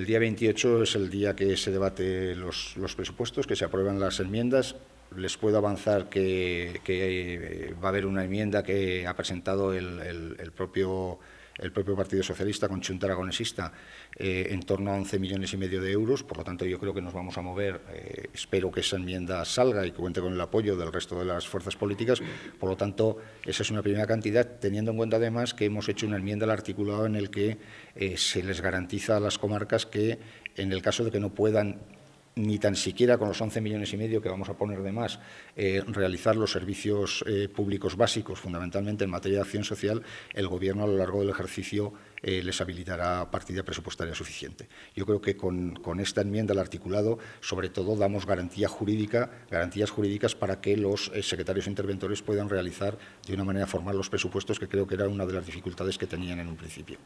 El día 28 es el día que se debate los, presupuestos, que se aprueban las enmiendas. Les puedo avanzar que, eh, va a haber una enmienda que ha presentado el propio el propio Partido Socialista con Chunta Aragonesista eh, en torno a 11 millones y medio de euros. Por lo tanto, yo creo que nos vamos a mover. Eh, espero que esa enmienda salga y cuente con el apoyo del resto de las fuerzas políticas. Por lo tanto, esa es una primera cantidad, teniendo en cuenta además que hemos hecho una enmienda al articulado en el que eh, se les garantiza a las comarcas que, en el caso de que no puedan ni tan siquiera con los 11 millones y medio que vamos a poner de más, eh, realizar los servicios eh, públicos básicos, fundamentalmente en materia de acción social, el Gobierno a lo largo del ejercicio eh, les habilitará partida presupuestaria suficiente. Yo creo que con, esta enmienda al articulado, sobre todo, damos garantía jurídica, garantías jurídicas para que los secretarios interventores puedan realizar de una manera formal los presupuestos, que creo que era una de las dificultades que tenían en un principio.